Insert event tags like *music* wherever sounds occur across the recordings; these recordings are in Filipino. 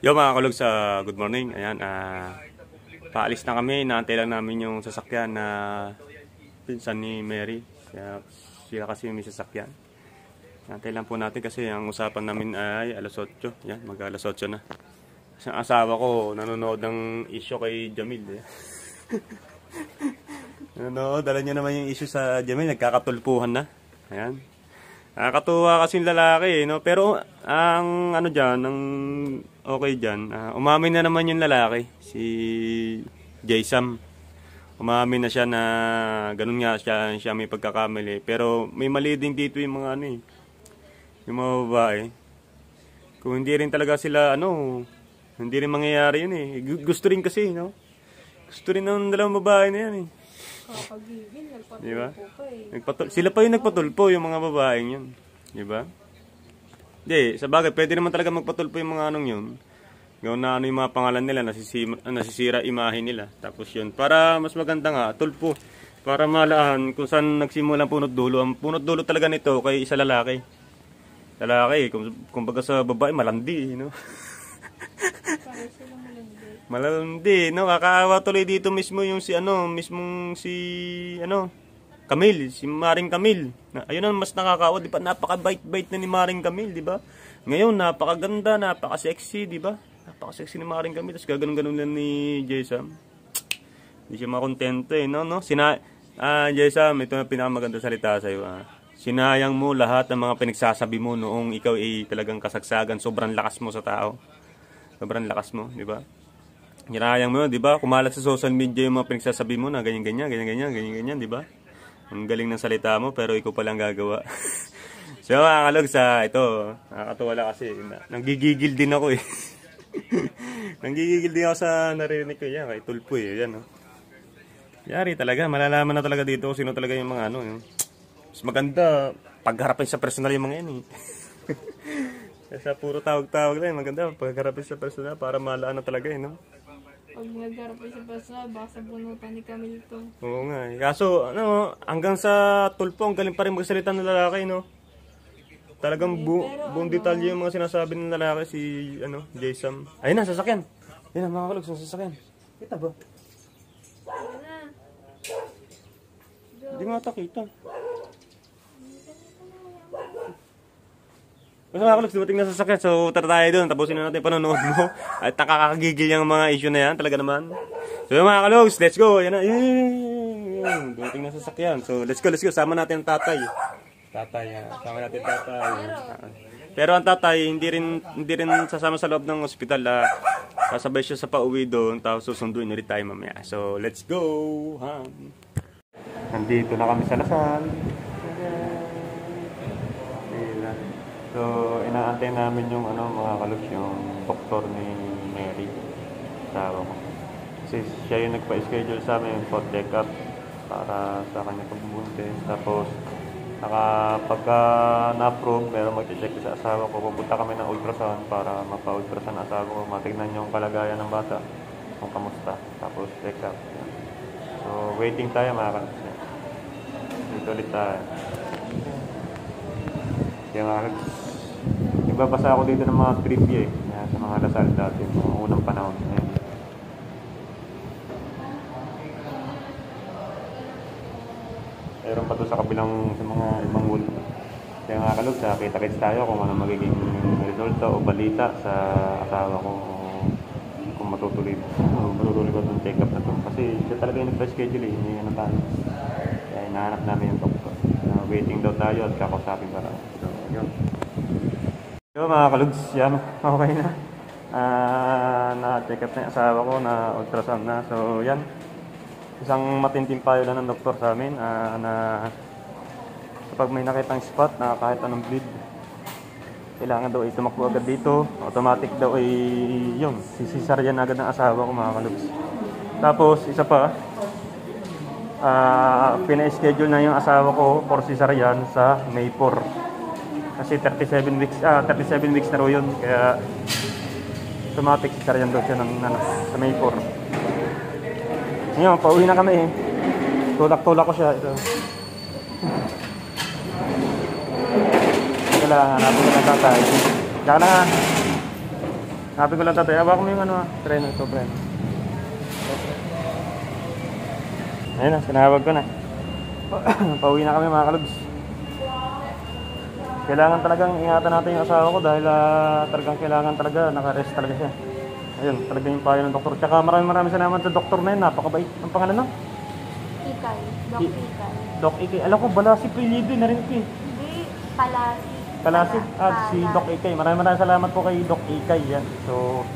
Yo mga kalog sa good morning. Ayan, uh, paalis na kami. Naantay lang namin yung sasakyan na pinsan ni Mary. Kaya sila kasi may sasakyan. Naantay lang po natin kasi ang usapan namin ay alas 8. Ayan, mag alas 8 na. Kasi ang asawa ko nanonood ng issue kay Jamil. Eh. *laughs* nanonood, dala niya naman yung issue sa Jamil. Nagkakatulpuhan na. Ayan. Nakakatuwa kasi lalaki eh, no? Pero ang ano diyan, ang okay diyan, uh, ah, umamin na naman yung lalaki, si Jaysam. Umamin na siya na ganun nga siya, siya may pagkakamali. Pero may mali din dito yung mga ano eh, yung mga babae. Kung hindi rin talaga sila ano, hindi rin mangyayari yun eh. Gusto rin kasi, no? Gusto rin ng dalawang babae na yan eh. Nakakagigil. Nagpatulpo diba? pa eh. sila pa yung nagpatulpo, yung mga babaeng yun. Di ba? Hindi, sa bagay, pwede naman talaga magpatulpo yung mga anong yun. Gawin na ano yung mga pangalan nila, nasisira, nasisira imahe nila. Tapos yun, para mas maganda nga, tulpo. Para malaan kung saan nagsimula punot dulo. Ang punot dulo talaga nito kay isa lalaki. Lalaki, kung, kumbaga sa babae, malandi, you know? Malalandi, no? Kakaawa tuloy dito mismo yung si ano, mismong si ano, Camille, si Maring Camille. ayun ang mas nakakaawa, di ba? napaka bite bite na ni Maring Camille, di ba? Ngayon, napakaganda, napaka-sexy, di ba? Napaka-sexy ni Maring Camille, tapos gaganon-ganon lang ni Jason. Hindi siya makontento eh, no? no? Sina ah, Jason, ito na pinakamaganda salita sa iyo, ah. Sinayang mo lahat ng mga pinagsasabi mo noong ikaw ay talagang kasagsagan, sobrang lakas mo sa tao. Sobrang lakas mo, di ba? Ginayang mo di ba? Kumalat sa social media yung mga pinagsasabi mo na ganyan-ganyan, ganyan-ganyan, ganyan-ganyan, di ba? Ang galing ng salita mo, pero pa lang gagawa. *laughs* so, mga sa ito, nakakatuwa lang kasi, nanggigigil din ako eh. *laughs* nanggigigil din ako sa naririnig ko yan, kay Tulpo eh, yan oh. Yari talaga, malalaman na talaga dito sino talaga yung mga ano. Yung. Mas maganda, pagharapin sa personal yung mga yan eh. *laughs* sa puro tawag-tawag lang, maganda pagharapin sa personal para malaan na talaga eh, no? Pag nagharap sa personal, baka sa bunutan ni Camille to. Oo nga. Eh. Kaso, ano, hanggang sa tulpo, ang galing pa rin magsalita ng lalaki, no? Talagang bu ano, buong detalye yung mga sinasabi ng lalaki si, ano, Jason. Ayun na, sasakyan. Ayun na, mga kalogs, ang sasakyan. Kita ba? Ayun na. Hindi nga takita. Basta mga kalogs, dumating na sasakyan. So, tara tayo dun. Tapusin na natin yung panonood mo. *laughs* At nakakagigil yung mga issue na yan. Talaga naman. So, mga kalogs, let's go. Yan na. Dumating na sasakyan. So, let's go, let's go. Sama natin ang tatay. Tatay, ha. Ah. Sama natin tatay. Pero ang tatay, hindi rin, hindi rin sasama sa loob ng ospital. Ha. Ah. Kasabay siya sa pauwi doon. Tapos susunduin ulit tayo mamaya. So, let's go. Ha. Nandito na kami sa Lasal. So, inaantay namin yung ano, mga kalabs, yung doktor ni Mary. Tawa ko. Kasi siya yung nagpa-schedule sa amin for check-up para sa kanya pagbuntis. Tapos, naka, pagka na-approve, meron mag-check sa asawa ko. Pupunta kami ng ultrasound para mapa-ultrasound asawa ko. Matignan yung kalagayan ng bata kung kamusta. Tapos, check-up. So, waiting tayo mga kalabs. Dito ulit tayo. Yung mga kalabs. Nagbabasa ako dito ng mga trivia eh. Ayan, sa mga Lasal dati, mga unang panahon. Ayan. Meron pa to sa kabilang sa mga ibang wood. Kaya mga kalog, sa kita-kits tayo kung ano magiging resulta o balita sa asawa ko kung matutuloy o matutuloy ba itong check-up na to. Kasi siya talaga yung nagpa-schedule eh. Hindi na ano tayo. Kaya hinahanap namin yung doktor. na waiting daw tayo at kakausapin para. So, yun. So mga kalugs, yan, *laughs* okay na. Uh, na-check up na yung asawa ko na ultrasound na. So yan, isang matinding payo lang ng doktor sa amin uh, na kapag may nakitang spot na kahit anong bleed, kailangan daw ay tumakbo agad dito. Automatic daw ay yun, sisisaryan agad ng asawa ko mga kalugs. Tapos isa pa, uh, pina-schedule na yung asawa ko for cesarean sa May 4. Kasi 37 weeks, ah, 37 weeks na raw yun. Kaya automatic karyan daw siya ng, ano, sa May 4. Ngayon, pauwi na kami eh. Tulak-tulak ko siya. Ito. wala hanapin ko lang tatay. Kailangan. Hanapin ko lang tatay. Aba ko yung ano, treno ito, treno. Ayun na, sinawag ko na. *coughs* pauwi na kami mga kalubs kailangan talagang ingatan natin yung asawa ko dahil uh, talagang kailangan talaga, naka-rest talaga siya. Ayun, talaga yung payo ng doktor. Tsaka maraming maraming salamat sa doktor na yun, napakabait. Ang pangalan no? Ikay, Doc Ikay. Doc Ikay. Alam ko, Balasi Pilido na rin ko eh. Hindi, Palasi. Palasi? Ah, si Doc Ikay. Maraming maraming salamat po kay Doc Ikay. Yan. So,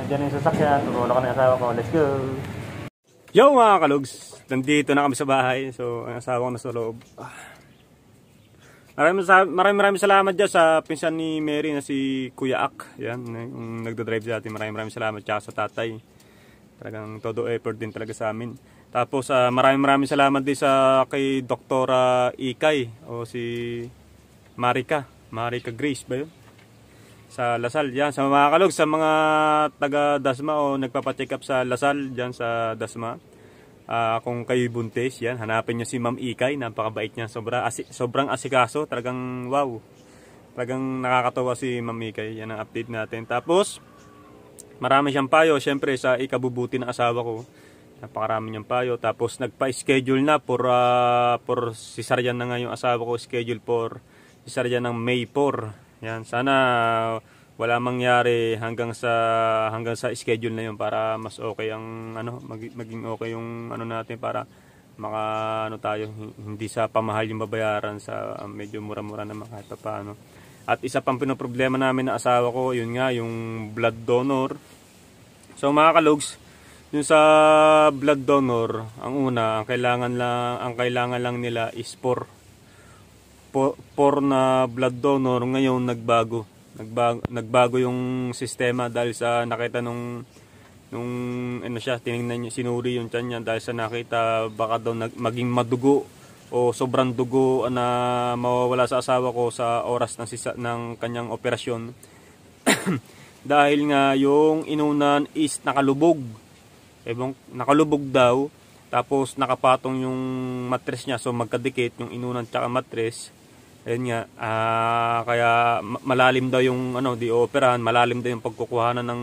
nandiyan yung sasakyan. Turulo ko na yung asawa ko. Let's go! Yo mga kalugs! Nandito na kami sa bahay. So, ang asawa ko na sa loob. Ah. Maraming maraming marami salamat dyan sa pinsan ni Mary na si Kuya Ak. Yan, eh, yung nagdadrive sa atin. Maraming maraming salamat sa tatay. Talagang todo effort din talaga sa amin. Tapos uh, maraming maraming salamat din sa kay Doktora ah, Ikay o si Marika. Marika Grace ba yun? Sa Lasal. Yan, sa mga kalog, sa mga taga Dasma o nagpapacheck up sa Lasal dyan sa Dasma. Uh, kung kayo buntis, yan, hanapin nyo si Ma'am Ikay, napakabait niya, sobra, asi, sobrang asikaso, talagang wow. Talagang nakakatawa si Ma'am Ikay, yan ang update natin. Tapos, marami siyang payo, Siyempre, sa ikabubuti ng asawa ko. Napakarami niyang payo. Tapos nagpa-schedule na for, uh, for cesarean na nga yung asawa ko, schedule for cesarean ng May 4. Yan, sana wala mangyari hanggang sa hanggang sa schedule na 'yon para mas okay ang ano mag, maging okay yung ano natin para maka ano tayo hindi sa pamahal yung babayaran sa ah, medyo mura-mura na kahit pa paano. At isa pang pinoproblema namin na asawa ko, yun nga yung blood donor. So mga kalogs, yung sa blood donor, ang una, ang kailangan lang ang kailangan lang nila is for for na blood donor ngayon nagbago Nagbago, nagbago yung sistema dahil sa nakita nung nung ano siya, tiningnan niya sinuri yung tiyan niya dahil sa nakita baka daw nag, maging madugo o sobrang dugo na mawawala sa asawa ko sa oras ng sisa, ng kanyang operasyon. *clears throat* dahil nga yung inunan is nakalubog. Ebong nakalubog daw tapos nakapatong yung matres niya so magkadikit yung inunan tsaka matres Ayun nga, uh, kaya malalim daw yung ano, di operahan, malalim daw yung pagkukuhanan ng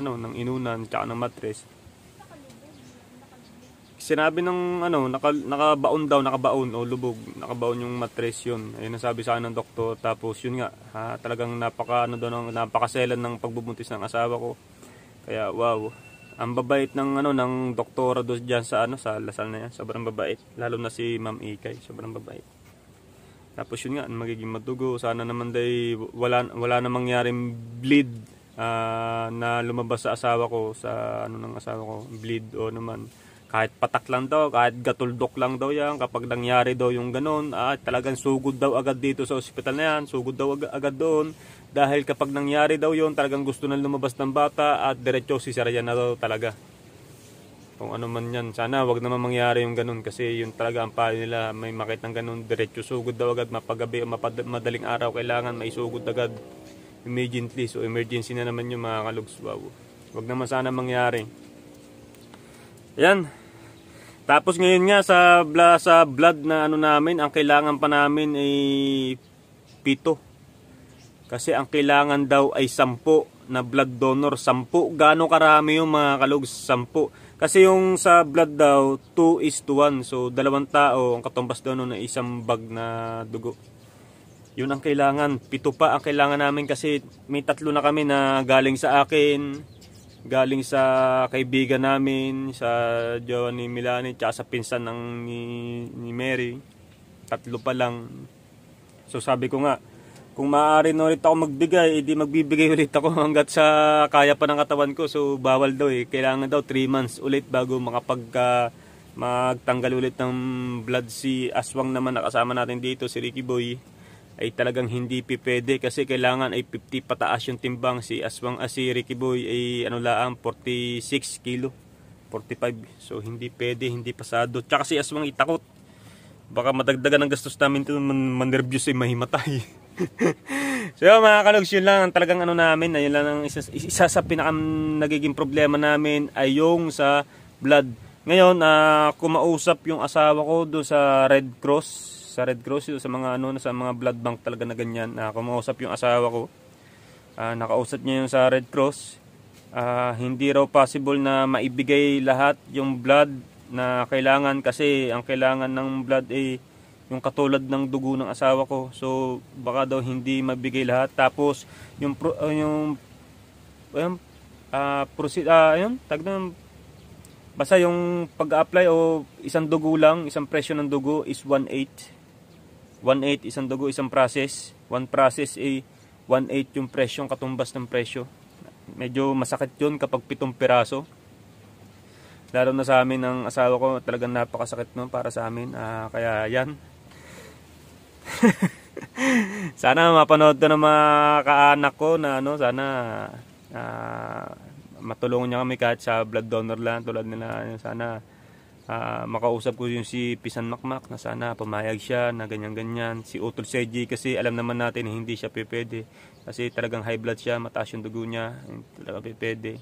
ano, ng inunan tsaka ng matres. Sinabi ng ano, naka, nakabaon daw, nakabaon o lubog, nakabaon yung matres yun. Ayun ang sabi sa akin ng doktor. Tapos yun nga, ha, ah, talagang napaka ano daw ng napakaselan ng pagbubuntis ng asawa ko. Kaya wow, ang babait ng ano ng doktora doon diyan sa ano sa Lasal na yan. Sobrang babait, lalo na si Ma'am Ikay, sobrang babait. Tapos yun nga, magiging madugo. Sana naman day wala, wala na mangyaring bleed uh, na lumabas sa asawa ko, sa ano ng asawa ko, bleed o naman. Kahit patak lang daw, kahit gatuldok lang daw yan, kapag nangyari daw yung ganun, ah, talagang sugod daw agad dito sa ospital na yan, sugod daw ag- agad doon. Dahil kapag nangyari daw yon talagang gusto na lumabas ng bata at diretso si Saraya na daw talaga. Kung ano man yan. Sana wag naman mangyari yung ganun kasi yun talaga ang payo nila. May makitang ganun. Diretso sugod daw agad. Mapagabi o mapad- madaling araw kailangan maisugod agad. Immediately. So emergency na naman yung mga kalugs. Wow. Wag naman sana mangyari. Ayan. Tapos ngayon nga sa bla, sa blood na ano namin, ang kailangan pa namin ay pito. Kasi ang kailangan daw ay sampo na blood donor. Sampo, gaano karami yung mga kalugs? Sampo. Kasi yung sa blood daw, 2 is to 1. So, dalawang tao, ang katumbas daw nun ay isang bag na dugo. Yun ang kailangan. Pito pa ang kailangan namin kasi may tatlo na kami na galing sa akin, galing sa kaibigan namin, sa jowa ni Milani, tsaka sa pinsan ng ni, ni Mary. Tatlo pa lang. So, sabi ko nga, kung maaari na ulit ako magbigay, edi eh, magbibigay *laughs* ulit ako hanggat sa kaya pa ng katawan ko. So, bawal daw eh. Kailangan daw 3 months ulit bago makapag uh, magtanggal ulit ng blood si Aswang naman nakasama natin dito, si Ricky Boy. Ay talagang hindi pipede kasi kailangan ay 50 pataas yung timbang si Aswang ah, si Ricky Boy ay ano laang 46 kilo. 45. So hindi pwede, hindi pasado. Tsaka si Aswang itakot. Baka madagdagan ng gastos namin ito man, man nervyos ay mahimatay. *laughs* *laughs* so yun, mga kalugs, yun lang ang talagang ano namin, ayun lang ang isa, isa sa pinakang nagiging problema namin ay yung sa blood. Ngayon, uh, kumausap yung asawa ko do sa Red Cross, sa Red Cross, do, sa mga ano sa mga blood bank talaga na ganyan. Uh, kumausap yung asawa ko. Uh, nakausap niya yung sa Red Cross. Uh, hindi raw possible na maibigay lahat yung blood na kailangan kasi ang kailangan ng blood ay eh, yung katulad ng dugo ng asawa ko. So baka daw hindi mabigay lahat. Tapos yung pro, uh, yung ayun, uh, ah, proceed uh, ah, ayun, tag ng basta yung pag-apply o isang dugo lang, isang presyo ng dugo is 1.8. 1.8 isang dugo, isang process. One process ay eh, 1.8 yung presyo, yung katumbas ng presyo. Medyo masakit yun kapag pitong piraso lalo na sa amin ng asawa ko talagang napakasakit no para sa amin uh, kaya yan *laughs* sana mapanood to ng mga kaanak ko na ano, sana uh, matulungan niya kami kahit sa blood donor lang tulad nila. Sana uh, makausap ko yung si Pisan Makmak na sana pumayag siya na ganyan-ganyan. Si Utol Seji kasi alam naman natin hindi siya pwede. Kasi talagang high blood siya, mataas yung dugo niya, talagang talaga pwede.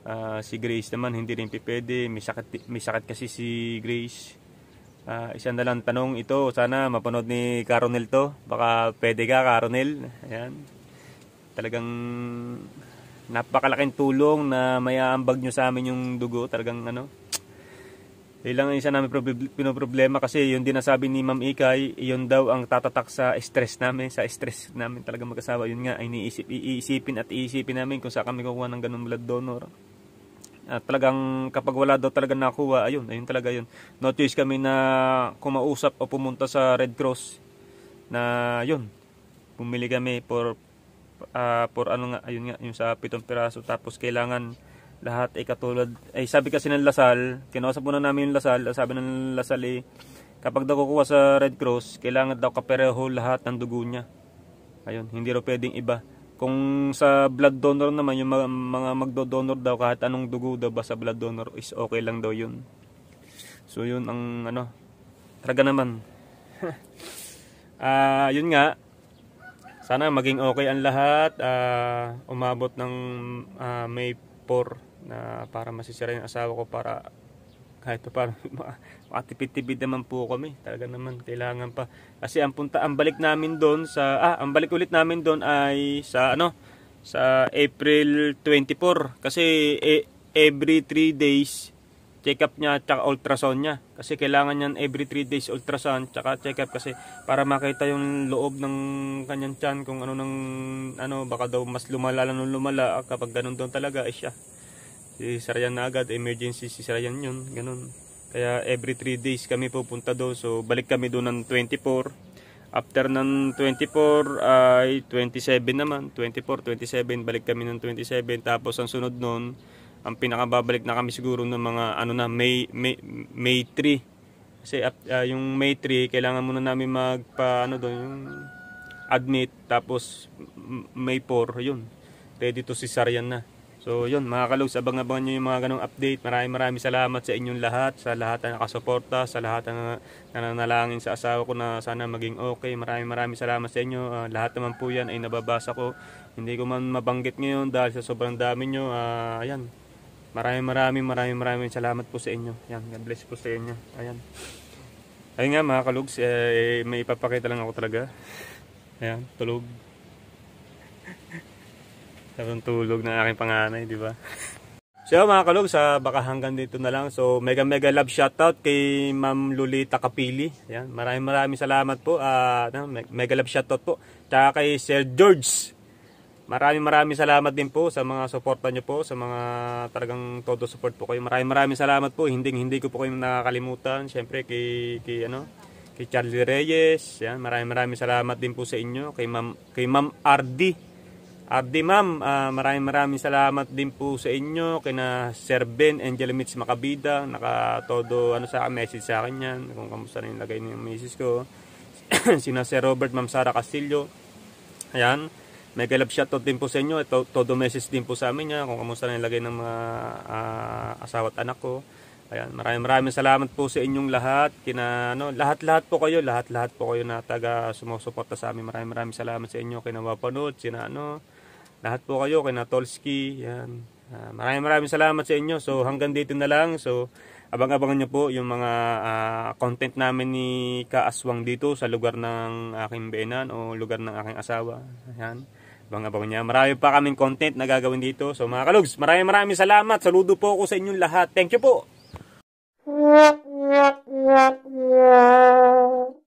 Uh, si Grace naman hindi rin pwede. May sakit, may sakit kasi si Grace Uh, isang na lang tanong ito. Sana mapanood ni Caronel to. Baka pwede ka, Caronel. Ayan. Talagang napakalaking tulong na may mayaambag nyo sa amin yung dugo. Talagang ano, ilang isa namin pinoproblema kasi yun din nasabi ni Ma'am Ikay, yun daw ang tatatak sa stress namin, sa stress namin talaga magkasawa. Yun nga, iniisip, iisipin at iisipin namin kung saan kami kukuha ng ganung blood donor. At ah, talagang kapag wala daw talaga nakuha, ayun, ayun talaga yun. Notice kami na kumausap o pumunta sa Red Cross na yun. Pumili kami for uh, for ano nga, ayun nga, yung sa pitong piraso. Tapos kailangan lahat ay katulad. Ay sabi kasi ng Lasal, kinausap muna namin yung Lasal. Ah, sabi ng Lasal eh, kapag daw kukuha sa Red Cross, kailangan daw kapereho lahat ng dugo niya. Ayun, hindi raw pwedeng iba. Kung sa blood donor naman, yung mga, mga magdo-donor daw, kahit anong dugo daw ba sa blood donor is okay lang daw yun. So yun ang ano, talaga naman. *laughs* Ah, uh, yun nga. Sana maging okay ang lahat. Uh, umabot ng uh, May 4 na para masisira yung asawa ko para kahit pa parang *laughs* makatipid-tipid naman po kami. Talaga naman kailangan pa. Kasi ang punta ang balik namin doon sa ah, ang balik ulit namin doon ay sa ano sa April 24 kasi eh, every 3 days check up niya at ultrasound niya kasi kailangan niyan every 3 days ultrasound tsaka check up kasi para makita yung loob ng kanyang tiyan kung ano nang ano baka daw mas lumala lang lumala kapag ganun doon talaga eh siya sisirayan na agad, emergency sisirayan yun, ganun. Kaya every 3 days kami pupunta doon, so balik kami doon ng 24. After ng 24 ay 27 naman, 24, 27, balik kami ng 27. Tapos ang sunod noon, ang pinakababalik na kami siguro ng mga ano na May May, May 3. Kasi uh, yung May 3 kailangan muna namin magpa ano doon yung admit tapos May 4 yun. Ready to cesarean na. So yun mga kalogs, abang-abangan nyo yung mga ganong update. Maraming maraming salamat sa inyong lahat, sa lahat na nakasuporta, sa lahat na nananalangin sa asawa ko na sana maging okay. Maraming maraming salamat sa inyo. Uh, lahat naman po yan ay nababasa ko. Hindi ko man mabanggit ngayon dahil sa sobrang dami nyo. Uh, ayan, maraming maraming maraming maraming salamat po sa inyo. Ayan, God bless po sa inyo. Ayan. Ayun nga mga kalogs, eh, may ipapakita lang ako talaga. Ayan, tulog. Sarong tulog ng aking panganay, di ba? *laughs* so mga kalog, sa baka hanggang dito na lang. So mega mega love shoutout kay Ma'am Lolita Kapili. Yan, maraming maraming salamat po. Uh, mega love shoutout po. Tsaka kay Sir George. Maraming maraming salamat din po sa mga suporta nyo po, sa mga talagang todo support po kayo. Maraming maraming salamat po. Hindi hindi ko po kayo nakakalimutan. Siyempre kay, kay ano, kay Charlie Reyes. Yan, maraming maraming salamat din po sa inyo. Kay Ma'am kay Ma'am RD. Abdi ma'am, uh, maraming maraming salamat din po sa inyo kina Sir Ben Angel Mitch Makabida, nakatodo ano sa message sa akin yan, kung kamusta na yung lagay ng message ko. *clears throat* Sina Sir Robert, Ma'am Sara Castillo. Ayan. May galab shoutout din po sa inyo. Ito, todo message din po sa amin yan, kung kamusta na yung lagay ng mga uh, asawa at anak ko. Ayan, maraming maraming salamat po sa inyong lahat. Kina ano, lahat-lahat po kayo, lahat-lahat po kayo na taga sumusuporta sa amin. Maraming maraming salamat sa inyo kina kinawapanood, sina ano, lahat po kayo, kay Natolski, yan. Uh, maraming maraming salamat sa inyo. So hanggang dito na lang. So abang-abangan nyo po yung mga uh, content namin ni Kaaswang dito sa lugar ng aking benan o lugar ng aking asawa. Ayan. Abang-abangan niya. Marami pa kaming content na gagawin dito. So mga kalugs, maraming maraming salamat. Saludo po ako sa inyong lahat. Thank you po. Yeah, yeah, yeah, yeah.